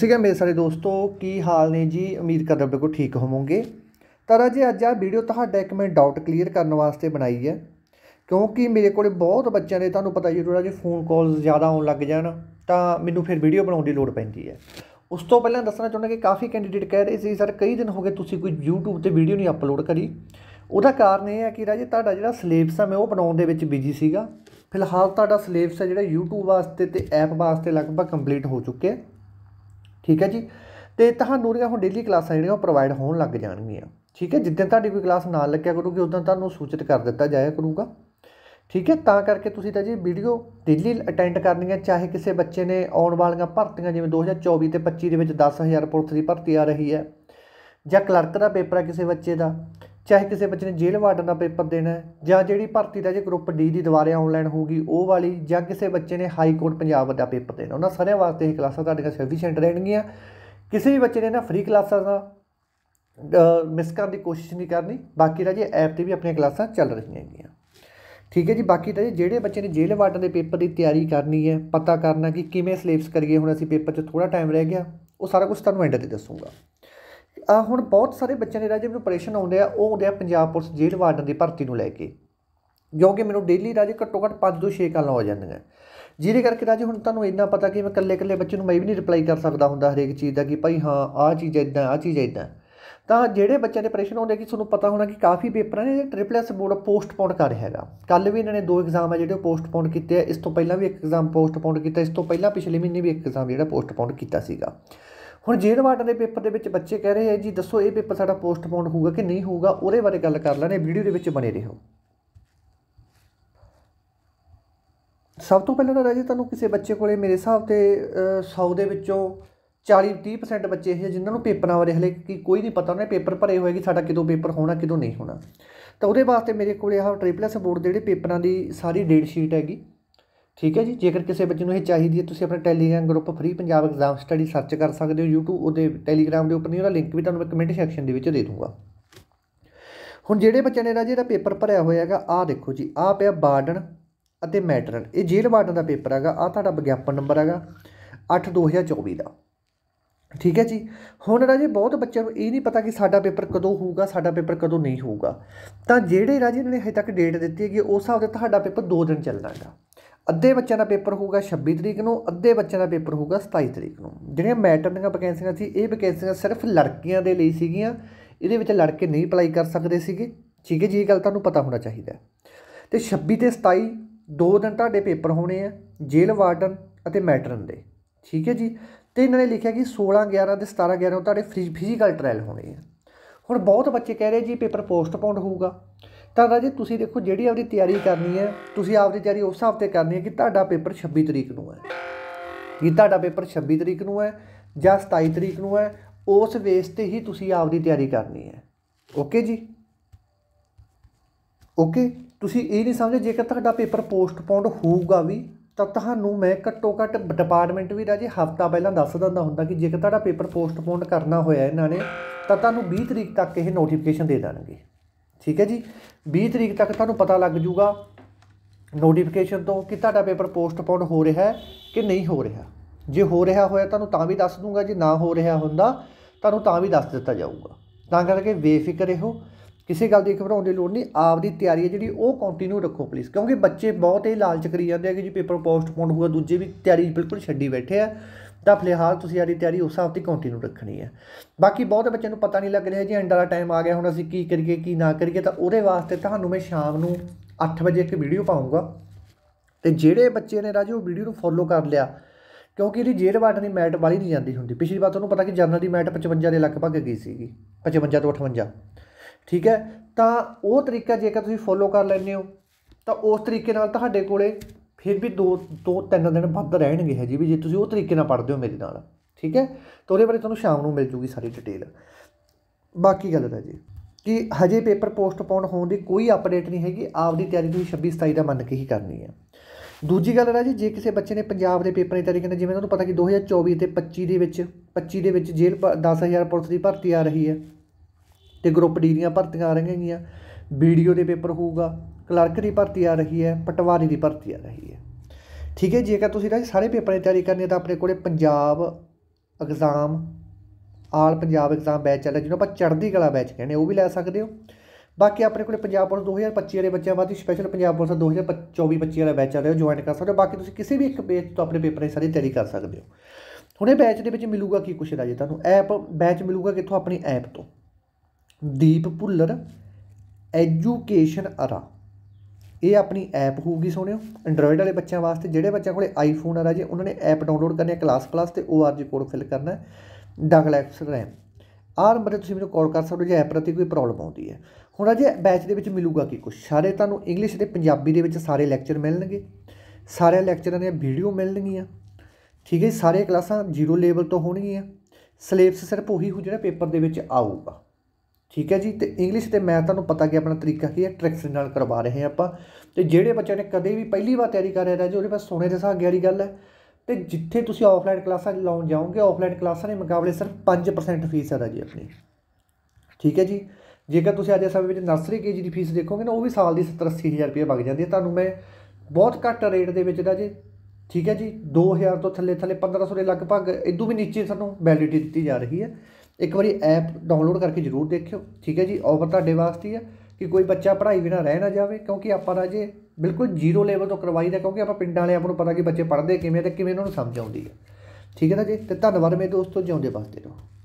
ਸਿਗਾ ਮੇਰੇ ਸਾਰੇ ਦੋਸਤੋ ਕੀ ਹਾਲ ਨੇ ਜੀ ਉਮੀਦ ਕਰਦਾ ਬਿਲਕੁਲ ਠੀਕ ਹੋਵੋਗੇ ਤਾਂ ਰਾਜੇ ਅੱਜ ਆ ਵੀਡੀਓ ਤੁਹਾਡਾ ਇੱਕ ਮੈਂ ਡਾਊਟ ਕਲੀਅਰ ਕਰਨ ਵਾਸਤੇ ਬਣਾਈ ਹੈ ਕਿਉਂਕਿ ਮੇਰੇ ਕੋਲੇ ਬਹੁਤ ਬੱਚਿਆਂ ਦੇ ਤੁਹਾਨੂੰ ਪਤਾ ਹੀ ਹੋਣਾ ਜੀ ਫੋਨ ਕਾਲਸ ਜ਼ਿਆਦਾ ਆਉਣ ਲੱਗ ਜਾਣ ਤਾਂ ਮੈਨੂੰ ਫਿਰ ਵੀਡੀਓ ਬਣਾਉਣ ਦੀ ਲੋੜ ਪੈਂਦੀ ਹੈ ਉਸ ਤੋਂ ਪਹਿਲਾਂ ਦੱਸਣਾ ਚਾਹੁੰਦਾ ਕਿ ਕਾਫੀ ਕੈਂਡੀਡੇਟ ਕਹਿ ਰਹੇ ਸੀ ਸਰ ਕਈ ਦਿਨ ਹੋ ਗਏ ਤੁਸੀਂ ਕੋਈ YouTube ਤੇ ਵੀਡੀਓ ਨਹੀਂ ਅਪਲੋਡ ਕਰੀ ਉਹਦਾ ਕਾਰਨ ਇਹ ਹੈ ਕਿ ਰਾਜੇ ਤੁਹਾਡਾ ਜਿਹੜਾ ਸਿਲੇਬਸ ਆ ਮੈਂ ਉਹ ਬਣਾਉਣ ਦੇ ਵਿੱਚ ਬਿਜ਼ੀ ਸੀਗਾ ਫਿਲਹਾਲ ਤੁਹਾਡਾ ਸਿਲੇਬਸ ਹੈ ਜਿਹੜਾ YouTube ਵਾਸਤੇ ਤੇ ਐਪ ਵਾਸਤੇ ਲਗਭਗ ਕੰਪਲੀਟ ਹੋ ਚੁੱਕਿਆ ਠੀਕ ਹੈ ਜੀ ਤੇ ਤੁਹਾਨੂੰ ਜਿਹੜੀਆਂ ਹੁਣ ਡੇਲੀ ਕਲਾਸਾਂ ਜਿਹੜੀਆਂ ਉਹ ਪ੍ਰੋਵਾਈਡ ਹੋਣ ਲੱਗ ਜਾਣਗੀਆਂ ਠੀਕ ਹੈ ਜਿੱਦਾਂ ਤੁਹਾਡੀ ਕੋਈ ਕਲਾਸ ਨਾਲ ਲੱਗਿਆ ਕਰੂਗੀ ਉਦੋਂ ਤੁਹਾਨੂੰ ਸੂਚਿਤ ਕਰ ਦਿੱਤਾ ਜਾਇਆ ਕਰੂਗਾ ਠੀਕ ਹੈ ਤਾਂ ਕਰਕੇ ਤੁਸੀਂ ਤਾਂ ਜੀ ਵੀਡੀਓ ਡੇਲੀ ਅਟੈਂਡ ਕਰਨੀ ਹੈ ਚਾਹੇ ਕਿਸੇ ਬੱਚੇ ਨੇ ਆਉਣ ਵਾਲੀਆਂ ਭਰਤੀਆਂ ਜਿਵੇਂ 2024 ਤੇ 25 ਦੇ ਵਿੱਚ 10000 ਪੁਲਿਸ ਦੀ ਭਰਤੀ ਆ ਰਹੀ ਹੈ ਜਾਂ ਕਲਰਕ ਦਾ ਪੇਪਰ ਹੈ ਕਿਸੇ ਬੱਚੇ ਦਾ ਚਾਹੇ ਕਿਸੇ ਬੱਚੇ ਨੇ ਜੇਲ੍ਹ ਵਾਰਡਨ ਦਾ ਪੇਪਰ ਦੇਣਾ ਜਾਂ ਜਿਹੜੀ ਭਰਤੀ ਦਾ ਜੇ ਗਰੁੱਪ ਡੀ ਦੀ ਦੁਆਰੇ ਆਨਲਾਈਨ ਹੋਊਗੀ ਉਹ ਵਾਲੀ ਜਾਂ ਕਿਸੇ ਬੱਚੇ ਨੇ ਹਾਈ ਕੋਰਟ ਪੰਜਾਬ ਦਾ ਪੇਪਰ ਦੇਣਾ ਉਹਨਾਂ ਸਾਰਿਆਂ ਵਾਸਤੇ ਇਹ ਕਲਾਸਾਂ ਤੁਹਾਡੀਆਂ ਸਫੀਸ਼ੀਐਂਟ ਰਹਿਣਗੀਆਂ ਕਿਸੇ ਵੀ ਬੱਚੇ ਨੇ ਨਾ ਫ੍ਰੀ ਕਲਾਸਾਂ ਦਾ ਮਿਸ ਕਰਨ ਦੀ ਕੋਸ਼ਿਸ਼ ਨਹੀਂ ਕਰਨੀ ਬਾਕੀ ਦਾ ਜੇ ਐਪ ਤੇ ਵੀ ਆਪਣੀਆਂ ਕਲਾਸਾਂ ਚੱਲ ਰਹੀਆਂ ਹੈਗੀਆਂ ਠੀਕ ਹੈ ਜੀ ਬਾਕੀ ਤਾਂ ਜਿਹੜੇ ਬੱਚੇ ਨੇ ਜੇਲ੍ਹ ਵਾਰਡਨ ਦੇ ਪੇਪਰ ਦੀ ਤਿਆਰੀ ਕਰਨੀ ਹੈ ਪਤਾ ਕਰਨਾ ਕਿ ਕਿਵੇਂ ਸਿਲੇਬਸ ਕਰੀਏ ਹੁਣ ਅਸੀਂ ਪੇਪਰ 'ਚ ਥੋੜਾ ਟਾਈਮ ਰਹਿ ਗਿਆ ਉਹ ਸਾਰਾ ਕੁਝ ਤੁਹਾਨੂੰ ਐਂਡ ਤੇ ਦੱਸੂਗਾ ਆ ਹੁਣ ਬਹੁਤ ਸਾਰੇ ਬੱਚਿਆਂ ਦੇ ਰਾਜੇ ਨੂੰ ਆਪਰੇਸ਼ਨ ਆਉਂਦੇ ਆ ਉਹ ਆਉਂਦੇ ਆ ਪੰਜਾਬ ਪੁਲਿਸ ਜੇਲ੍ਹ ਵਾਰਡਨ ਦੀ ਭਰਤੀ ਨੂੰ ਲੈ ਕੇ ਕਿਉਂਕਿ ਮੈਨੂੰ ਡੇਲੀ ਰਾਜੇ ਘੱਟੋ ਘੱਟ 5 ਤੋਂ 6 ਕਾਲਾਂ ਆ ਜਾਂਦੀਆਂ ਜਿਹਦੇ ਕਰਕੇ ਰਾਜੇ ਹੁਣ ਤੁਹਾਨੂੰ ਇੰਨਾ ਪਤਾ ਕਿ ਮੈਂ ਇਕੱਲੇ ਇਕੱਲੇ ਬੱਚੇ ਨੂੰ ਮੈਂ ਵੀ ਨਹੀਂ ਰਿਪਲਾਈ ਕਰ ਸਕਦਾ ਹੁੰਦਾ ਹਰੇਕ ਚੀਜ਼ ਦਾ ਕਿ ਭਾਈ ਹਾਂ ਆਹ ਚੀਜ਼ ਇਦਾਂ ਆਹ ਚੀਜ਼ ਇਦਾਂ ਤਾਂ ਜਿਹੜੇ ਬੱਚਿਆਂ ਦੇ ਪ੍ਰੈਸ਼ਰ ਆਉਂਦੇ ਕਿ ਤੁਹਾਨੂੰ ਪਤਾ ਹੋਣਾ ਕਿ ਕਾਫੀ ਪੇਪਰਾਂ ਨੇ ਟ੍ਰਿਪਲ ਐਸ ਬੋਰਡ ਪੋਸਟਪੋਨ ਕਰ ਰਿਹਾ ਹੈਗਾ ਕੱਲ ਵੀ ਇਹਨਾਂ ਨੇ ਦੋ ਐਗਜ਼ਾਮ ਆ ਜਿਹੜੇ ਪੋਸਟਪੋਨ ਕੀਤੇ ਆ ਇਸ ਤੋਂ ਪਹਿਲਾਂ ਵੀ ਇੱਕ ਐਗਜ਼ਾਮ ਪੋਸਟਪੋਨ ਕੀਤਾ ਇਸ ਤੋਂ ਪਹਿਲਾਂ ਪਿਛਲੇ ਮਹੀਨੇ ਵੀ ਇੱਕ ਐਗਜ਼ਾਮ ਜਿਹੜਾ ਪੋਸਟਪੋਨ ਕੀਤਾ ਸੀਗਾ ਹੁਣ ਜੇਡ ਵਾਟਰ ਦੇ ਪੇਪਰ ਦੇ ਵਿੱਚ ਬੱਚੇ ਕਹਿ ਰਹੇ ਆ ਜੀ ਦੱਸੋ ਇਹ ਪੇਪਰ ਸਾਡਾ ਪੋਸਟਪੋਨ ਹੋਊਗਾ ਕਿ ਨਹੀਂ ਹੋਊਗਾ ਉਹਦੇ ਬਾਰੇ ਗੱਲ ਕਰ ਲੈਣੇ ਵੀਡੀਓ ਦੇ ਵਿੱਚ ਬਣੇ ਰਹੋ ਸਭ ਤੋਂ ਪਹਿਲਾਂ ਤਾਂ ਰਾਜੀ ਤੁਹਾਨੂੰ ਕਿਸੇ ਬੱਚੇ ਕੋਲੇ ਮੇਰੇ ਹਿਸਾਬ ਤੇ 100 ਦੇ ਵਿੱਚੋਂ 40 30% ਬੱਚੇ ਇਹ ਜਿਨ੍ਹਾਂ ਨੂੰ ਪੇਪਰਾਂ ਬਾਰੇ ਹਲੇ ਕਿ ਕੋਈ ਨਹੀਂ ਪਤਾ ਉਹਨੇ ਪੇਪਰ ਭਰੇ ਹੋਏ ਕਿ ਸਾਡਾ ਕਿਦੋਂ ਪੇਪਰ ਹੋਣਾ ਕਿਦੋਂ ਨਹੀਂ ਹੋਣਾ ਤਾਂ ਉਹਦੇ ਵਾਸਤੇ ਮੇਰੇ ਕੋਲੇ ਆਹ ਟ੍ਰਿਪਲ ਐਸ ਬੋਰਡ ਦੇ ਜਿਹੜੇ ਪੇਪਰਾਂ ਦੀ ਸਾਰੀ ਡੇਟ ਸ਼ੀਟ ਹੈਗੀ ਠੀਕ ਹੈ ਜੀ ਜੇਕਰ ਕਿਸੇ ਬੱਚੇ ਨੂੰ ਇਹ ਚਾਹੀਦੀ ਹੈ ਤੁਸੀਂ ਆਪਣਾ Telegram group free Punjab exam study search ਕਰ ਸਕਦੇ ਹੋ YouTube ਉਹਦੇ ਟੈਲੀਗ੍ਰਾਮ ਦੇ ਉੱਪਰ ਨਹੀਂ ਉਹਦਾ ਲਿੰਕ ਵੀ ਤੁਹਾਨੂੰ ਮੈਂ ਕਮੈਂਟ ਸੈਕਸ਼ਨ ਦੇ ਵਿੱਚ ਦੇ ਦੂੰਗਾ ਹੁਣ ਜਿਹੜੇ ਬੱਚਿਆਂ ਨੇ ਰਾਜੇ ਦਾ ਪੇਪਰ ਭਰਿਆ ਹੋਇਆ ਹੈਗਾ ਆਹ ਦੇਖੋ ਜੀ ਆਹ ਪਿਆ ਬਾਰਡਨ ਅਤੇ ਮੈਟਰਨ ਇਹ ਜੇਲ ਬਾਰਡਨ ਦਾ ਪੇਪਰ ਹੈਗਾ ਆਹ ਤੁਹਾਡਾ ਵਿਗਿਆਪਨ ਨੰਬਰ ਹੈਗਾ 8 2024 ਦਾ ਠੀਕ ਹੈ ਜੀ ਹੁਣ ਰਾਜੇ ਬਹੁਤ ਬੱਚਿਆਂ ਨੂੰ ਇਹ ਨਹੀਂ ਪਤਾ ਕਿ ਸਾਡਾ ਪੇਪਰ ਕਦੋਂ ਹੋਊਗਾ ਸਾਡਾ ਪੇਪਰ ਕਦੋਂ ਨਹੀਂ ਹੋਊਗਾ ਤਾਂ ਜਿਹੜੇ ਰਾਜੇ ਨੇ ਹਜੇ ਤੱਕ ਡੇਟ ਦਿੱਤੀ ਹੈਗੀ ਉਸ ਹਿਸਾਬ ਤੇ ਤੁਹਾਡਾ ਪੇਪਰ 2 ਦਿਨ ਹੈਗਾ ਅੱਧੇ ਬੱਚਿਆਂ ਦਾ ਪੇਪਰ ਹੋਊਗਾ 26 ਤਰੀਕ ਨੂੰ ਅੱਧੇ ਬੱਚਿਆਂ ਦਾ ਪੇਪਰ ਹੋਊਗਾ 27 ਤਰੀਕ ਨੂੰ ਜਿਹੜੀਆਂ ਮੈਟਰ ਦੀਆਂ ਵੈਕੈਂਸੀਆਂ ਸੀ ਇਹ ਵੈਕੈਂਸੀਆਂ ਸਿਰਫ ਲੜਕੀਆਂ ਦੇ ਲਈ ਸੀਗੀਆਂ ਇਹਦੇ ਵਿੱਚ ਲੜਕੇ ਨਹੀਂ ਅਪਲਾਈ ਕਰ ਸਕਦੇ ਸੀਗੇ ਠੀਕ ਹੈ ਜੀ ਇਹ ਗੱਲ ਤੁਹਾਨੂੰ ਪਤਾ ਹੋਣਾ ਚਾਹੀਦਾ ਤੇ 26 ਤੇ 27 ਦੋ ਦਿਨ ਤੁਹਾਡੇ ਪੇਪਰ ਹੋਣੇ ਆ ਜੇਲ੍ਹ ਵਾਰਡਨ ਅਤੇ ਮੈਟਰਨ ਦੇ ਠੀਕ ਹੈ ਜੀ ਤੇ ਇਹਨਾਂ ਨੇ ਲਿਖਿਆ ਕਿ 16 11 ਤੇ 17 11 ਨੂੰ ਤੁਹਾਡੇ ਫਿਜ਼ੀਕਲ ਟ੍ਰਾਇਲ ਹੋਣੇ ਆ ਹੁਣ ਬਹੁਤ ਬੱਚੇ ਕਹਿ ਰਹੇ ਜੀ ਪੇਪਰ ਪੋਸਟਪੋਨ ਹੋਊਗਾ ਤਾਂ ਰਾਜੇ ਤੁਸੀਂ ਦੇਖੋ ਜਿਹੜੀ ਆਪਣੀ ਤਿਆਰੀ ਕਰਨੀ ਹੈ ਤੁਸੀਂ ਆਪਦੀ ਤਿਆਰੀ ਉਸ ਹਫ਼ਤੇ ਕਰਨੀ ਹੈ ਕਿ ਤੁਹਾਡਾ ਪੇਪਰ 26 ਤਰੀਕ ਨੂੰ ਹੈ ਜੇ ਤੁਹਾਡਾ ਪੇਪਰ 26 ਤਰੀਕ ਨੂੰ ਹੈ ਜਾਂ 27 ਤਰੀਕ ਨੂੰ ਹੈ ਉਸ ਵੇਸ ਤੇ ਹੀ ਤੁਸੀਂ ਆਪਦੀ ਤਿਆਰੀ ਕਰਨੀ ਹੈ ਓਕੇ ਜੀ ਓਕੇ ਤੁਸੀਂ ਇਹ ਨਹੀਂ ਸਮਝੇ ਜੇਕਰ ਤੁਹਾਡਾ ਪੇਪਰ ਪੋਸਟਪੋਨ ਹੋਊਗਾ ਵੀ ਤਾਂ ਤੁਹਾਨੂੰ ਮੈਂ ਘੱਟੋ ਘੱਟ ਡਿਪਾਰਟਮੈਂਟ ਵੀ ਰਾਜੇ ਹਫਤਾ ਪਹਿਲਾਂ ਦੱਸ ਦਿੰਦਾ ਹੁੰਦਾ ਕਿ ਜੇਕਰ ਤੁਹਾਡਾ ਪੇਪਰ ਪੋਸਟਪੋਨ ਕਰਨਾ ਹੋਇਆ ਇਹਨਾਂ ਨੇ ਤਾਂ ਤੁਹਾਨੂੰ 20 ਤਰੀਕ ਤੱਕ ਇਹ ਨੋਟੀਫਿਕੇਸ਼ਨ ਦੇ ਦੇਣਗੇ ਠੀਕ ਹੈ ਜੀ 20 ਤਰੀਕ ਤੱਕ ਤੁਹਾਨੂੰ ਪਤਾ ਲੱਗ ਜੂਗਾ ਨੋਟੀਫਿਕੇਸ਼ਨ ਤੋਂ ਕਿ ਤੁਹਾਡਾ ਪੇਪਰ ਪੋਸਟਪੋਨ ਹੋ ਰਿਹਾ ਹੈ ਕਿ ਨਹੀਂ ਹੋ ਰਿਹਾ ਜੇ ਹੋ ਰਿਹਾ ਹੋਇਆ ਤੁਹਾਨੂੰ ਤਾਂ ਵੀ ਦੱਸ ਦੂੰਗਾ ਜੇ ਨਾ ਹੋ ਰਿਹਾ ਹੁੰਦਾ ਤੁਹਾਨੂੰ ਤਾਂ ਵੀ ਦੱਸ ਦਿੱਤਾ ਜਾਊਗਾ ਤਾਂ ਕਰਕੇ ਬੇਫਿਕਰ ਰਹੋ ਕਿਸੇ ਗੱਲ ਦੀ ਘਬਰਾਉਣ ਦੀ ਲੋੜ ਨਹੀਂ ਆਪ ਦੀ ਤਿਆਰੀ ਹੈ ਜਿਹੜੀ ਉਹ ਕੰਟੀਨਿਊ ਰੱਖੋ ਪਲੀਜ਼ ਕਿਉਂਕਿ ਬੱਚੇ ਬਹੁਤ ਹੀ ਲਾਲਚ ਕਰੀ ਜਾਂਦੇ ਆ ਕਿ ਜੀ ਪੇਪਰ ਪੋਸਟਪੋਨ ਹੋਊਗਾ ਦੂਜੇ ਵੀ ਤਿਆਰੀ ਬਿਲਕੁਲ ਛੱਡੀ ਬੈਠੇ ਆ ਤਾਂ ਫਿਲਹਾਲ ਤੁਸੀਂ ਆਪਣੀ ਤਿਆਰੀ ਉਸ ਹਫ਼ਤੇ ਕੰਟੀਨਿਊ ਰੱਖਣੀ ਹੈ ਬਾਕੀ ਬਹੁਤ ਬੱਚਿਆਂ ਨੂੰ ਪਤਾ ਨਹੀਂ ਲੱਗ ਰਿਹਾ ਜੀ ਐਂਡ ਵਾਲਾ ਟਾਈਮ ਆ ਗਿਆ ਹੁਣ ਅਸੀਂ ਕੀ ਕਰੀਏ ਕੀ ਨਾ ਕਰੀਏ ਤਾਂ ਉਹਦੇ ਵਾਸਤੇ ਤੁਹਾਨੂੰ ਮੈਂ ਸ਼ਾਮ ਨੂੰ 8 ਵਜੇ ਇੱਕ ਵੀਡੀਓ ਪਾਉਂਗਾ ਤੇ ਜਿਹੜੇ ਬੱਚੇ ਨੇ ਉਹ ਵੀਡੀਓ ਨੂੰ ਫੋਲੋ ਕਰ ਲਿਆ ਕਿਉਂਕਿ ਇਹਦੀ ਜੇਰ ਵਾਟ ਦੀ ਮੈਟ ਵਾਲੀ ਨਹੀਂ ਜਾਂਦੀ ਹੁੰਦੀ ਪਿਛਲੀ ਵਾਰ ਤੁਹਾਨੂੰ ਪਤਾ ਕਿ ਜਰਨਲ ਦੀ ਮੈਟ 55 ਦੇ ਭੱਗ ਗਈ ਸੀਗੀ 55 ਤੋਂ 58 ਠੀਕ ਹੈ ਤਾਂ ਉਹ ਤਰੀਕਾ ਜੇਕਰ ਤੁਸੀਂ ਫੋਲੋ ਕਰ ਲੈਂਦੇ ਹੋ ਤਾਂ ਉਸ ਤਰੀਕੇ ਨਾਲ ਤੁਹਾਡੇ ਕੋਲੇ ਫਿਰ ਵੀ ਦੋ ਦੋ ਤਿੰਨ ਦਿਨ ਵੱਧ ਰਹਿਣਗੇ ਹੈ ਜੀ ਵੀ ਜੇ ਤੁਸੀਂ ਉਹ ਤਰੀਕੇ ਨਾਲ ਪੜ੍ਹਦੇ ਹੋ ਮੇਰੇ ਨਾਲ ਠੀਕ ਹੈ ਤਾਂ ਉਹਦੇ ਬਾਰੇ ਤੁਹਾਨੂੰ ਸ਼ਾਮ ਨੂੰ ਮਿਲ ਜੂਗੀ ਸਾਰੀ ਡਿਟੇਲ ਬਾਕੀ ਗੱਲ ਹੈ ਜੀ ਕਿ ਹਜੇ ਪੇਪਰ ਪੋਸਟਪੋਨ ਹੋਣ ਦੀ ਕੋਈ ਅਪਡੇਟ ਨਹੀਂ ਹੈਗੀ ਆਪਦੀ ਤਿਆਰੀ ਤੁਸੀਂ 26 27 ਦਾ ਮੰਨ ਕੇ ਹੀ ਕਰਨੀ ਹੈ ਦੂਜੀ ਗੱਲ ਹੈ ਜੀ ਜੇ ਕਿਸੇ ਬੱਚੇ ਨੇ ਪੰਜਾਬ ਦੇ ਪੇਪਰ ਦੀ ਤਿਆਰੀ ਕਰਨੀ ਜਿਵੇਂ ਤੁਹਾਨੂੰ ਪਤਾ ਕਿ 2024 ਤੇ 25 ਦੇ ਵਿੱਚ 25 ਦੇ ਵਿੱਚ ਜੇਲ੍ਹ 10000 ਪੁਲਿਸ ਦੀ ਭਰਤੀ ਆ ਰਹੀ ਹੈ ਤੇ ਗਰੁੱਪ ਡੀ ਦੀਆਂ ਭਰਤੀਆਂ ਆ ਰਹੀਆਂ ਗਈਆਂ ਵੀਡੀਓ ਦੇ ਪੇਪਰ ਹੋਊਗਾ ਕਲਰਕ ਦੀ ਭਰਤੀ ਆ ਰਹੀ ਹੈ ਪਟਵਾਰੀ ਦੀ ਭਰਤੀ ਆ ਰਹੀ ਹੈ ਠੀਕ ਹੈ ਜੇਕਰ ਤੁਸੀਂ ਰਾਜ ਸਾਰੇ ਪੇਪਰ ਦੀ ਤਿਆਰੀ ਕਰਨੀ ਹੈ ਤਾਂ ਆਪਣੇ ਕੋਲੇ Punjab exam all Punjab exam batch ਚੱਲਦਾ ਜਿਹਨੂੰ ਆਪਾਂ ਚੜ੍ਹਦੀ ਕਲਾ ਬੈਚ ਕਹਿੰਦੇ ਉਹ ਵੀ ਲੈ ਸਕਦੇ ਹੋ ਬਾਕੀ ਆਪਣੇ ਕੋਲੇ ਪੰਜਾਬ ਪੁਲਿਸ 2025 ਵਾਲੇ ਬੱਚਿਆਂ ਵਾਸਤੇ ਸਪੈਸ਼ਲ ਪੰਜਾਬ ਪੁਲਿਸ 2024 25 ਵਾਲਾ ਬੈਚ ਚੱਲ ਰਿਹਾ ਜੁਆਇਨ ਕਰ ਸਕਦੇ ਹੋ ਬਾਕੀ ਤੁਸੀਂ ਕਿਸੇ ਵੀ ਇੱਕ ਬੈਚ ਤੋਂ ਆਪਣੇ ਪੇਪਰ ਦੀ ਸਾਰੀ ਤਿਆਰੀ ਕਰ ਸਕਦੇ ਹੋ ਹੁਣੇ ਬੈਚ ਦੇ ਵਿੱਚ ਮਿਲੂਗਾ ਕੀ ਕੁਛ ਰਾਜੇ ਤੁਹਾਨੂੰ ਐਪ ਬੈਚ ਮਿਲੂਗਾ ਕਿੱਥੋਂ ਆਪਣੀ ਐਪ ਤੋਂ ਦੀਪ ਭੁੱਲਰ ਐਜੂਕੇਸ਼ਨ ਅਰਾ ਇਹ ਆਪਣੀ ਐਪ ਹੋਊਗੀ ਸੋਹਣਿਓ ਐਂਡਰੋਇਡ ਵਾਲੇ ਬੱਚਿਆਂ ਵਾਸਤੇ ਜਿਹੜੇ ਬੱਚਿਆਂ ਕੋਲੇ ਆਈਫੋਨ ਆ ਰਾਜੇ ਉਹਨਾਂ ਨੇ ਐਪ ਡਾਊਨਲੋਡ ਕਰਨੀ ਹੈ ਕਲਾਸ ਕਲਾਸ ਤੇ ORG ਕੋਡ ਫਿਲ ਕਰਨਾ ਡਬਲ ਐਕਸ ਰੈਮ ਆਹ ਨੰਬਰ ਤੇ ਤੁਸੀਂ ਮੈਨੂੰ ਕਾਲ ਕਰ ਸਕਦੇ ਹੋ ਜੇ ਐਪ ਪ੍ਰਤੀ ਕੋਈ ਪ੍ਰੋਬਲਮ ਆਉਂਦੀ ਹੈ ਹੁਣ ਰਾਜੇ ਬੈਚ ਦੇ ਵਿੱਚ ਮਿਲੂਗਾ ਕੀ ਕੁਝ ਸਾਰੇ ਤੁਹਾਨੂੰ ਇੰਗਲਿਸ਼ ਤੇ ਪੰਜਾਬੀ ਦੇ ਵਿੱਚ ਸਾਰੇ ਲੈਕਚਰ ਮਿਲਣਗੇ ਸਾਰੇ ਲੈਕਚਰਾਂ ਦੀਆਂ ਵੀਡੀਓ ਮਿਲਣਗੀਆਂ ਠੀਕ ਹੈ ਸਾਰੇ ਕਲਾਸਾਂ ਜ਼ੀਰੋ ਲੈਵਲ ਤੋਂ ਹੋਣਗੀਆਂ ਸਿਲੇਬਸ ਸਿਰਫ ਉਹੀ ਹੋ ਜਿਹੜਾ ਪੇਪਰ ਦੇ ਵਿੱਚ ਆਊਗਾ ਠੀਕ ਹੈ ਜੀ ਤੇ ਇੰਗਲਿਸ਼ ਤੇ ਮੈਂ ਤੁਹਾਨੂੰ ਪਤਾ ਕਿ ਆਪਣਾ ਤਰੀਕਾ ਕੀ ਹੈ ਟ੍ਰਿਕਸ ਨਾਲ ਕਰਵਾ ਰਹੇ ਹਾਂ ਆਪਾਂ ਤੇ ਜਿਹੜੇ ਬੱਚਿਆਂ ਨੇ ਕਦੇ ਵੀ ਪਹਿਲੀ ਵਾਰ ਤਿਆਰੀ ਕਰ ਰਿਹਾ ਜੀ ਉਹਦੇ ਪਾਸ ਸੋਨੇ ਦੇ ਸਾਗੇ ਵਾਲੀ ਗੱਲ ਹੈ ਤੇ ਜਿੱਥੇ ਤੁਸੀਂ ਆਫਲਾਈਨ ਕਲਾਸਾਂ ਲਾਉਣ ਜਾਓਗੇ ਆਫਲਾਈਨ ਕਲਾਸਾਂ ਦੇ ਮੁਕਾਬਲੇ ਸਿਰਫ 5% ਫੀਸ ਹੈ ਜੀ ਆਪਣੀ ਠੀਕ ਹੈ ਜੀ ਜੇਕਰ ਤੁਸੀਂ ਅੱਜ ਦੇ ਸਮੇਂ ਵਿੱਚ ਨਰਸਰੀ ਕੇਜੀ ਦੀ ਫੀਸ ਦੇਖੋਗੇ ਨਾ ਉਹ ਵੀ ਸਾਲ ਦੀ 70-80000 ਰੁਪਏ ਵਗ ਜਾਂਦੀ ਹੈ ਤੁਹਾਨੂੰ ਮੈਂ ਬਹੁਤ ਘੱਟ ਰੇਟ ਦੇ ਵਿੱਚ ਦਾ ਜੀ ਠੀਕ ਹੈ ਜੀ 2000 ਤੋਂ ਥੱਲੇ ਥੱਲੇ 1500 ਦੇ ਲਗਭਗ ਇਦੋਂ ਵੀ ਨੀਚੇ ਸਾਨੂੰ ਵੈਲਿਡਿਟੀ ਦਿੱਤੀ ਜਾ ਰਹੀ ਹੈ ਇੱਕ ਵਾਰੀ ਐਪ ਡਾਊਨਲੋਡ ਕਰਕੇ ਜ਼ਰੂਰ ਦੇਖਿਓ ਠੀਕ ਹੈ ਜੀ ਆਫਰ ਤੁਹਾਡੇ ਵਾਸਤੇ ਹੀ ਆ ਕਿ ਕੋਈ ਬੱਚਾ ਪੜ੍ਹਾਈ ਬਿਨਾ ਰਹਿ ਨਾ ਜਾਵੇ ਕਿਉਂਕਿ ਆਪਾਂ ਰਾਜੇ ਬਿਲਕੁਲ ਜ਼ੀਰੋ ਲੈਵਲ ਤੋਂ ਕਰਵਾਈਦਾ ਕਿਉਂਕਿ ਆਪਾਂ ਪਿੰਡਾਂ ਵਾਲਿਆਂ ਨੂੰ ਪਤਾ ਕਿ ਬੱਚੇ ਪੜ੍ਹਦੇ ਕਿਵੇਂ ਤੇ ਕਿਵੇਂ ਉਹਨਾਂ ਨੂੰ ਸਮਝ ਆਉਂਦੀ ਹੈ ਠੀਕ ਹੈ ਨਾ ਜੀ ਤੇ ਧੰਨਵਾਦ ਮੇਰੇ ਦੋਸਤੋ ਜਿਉਂਦੇ ਵਾਸਤੇ ਰਹੋ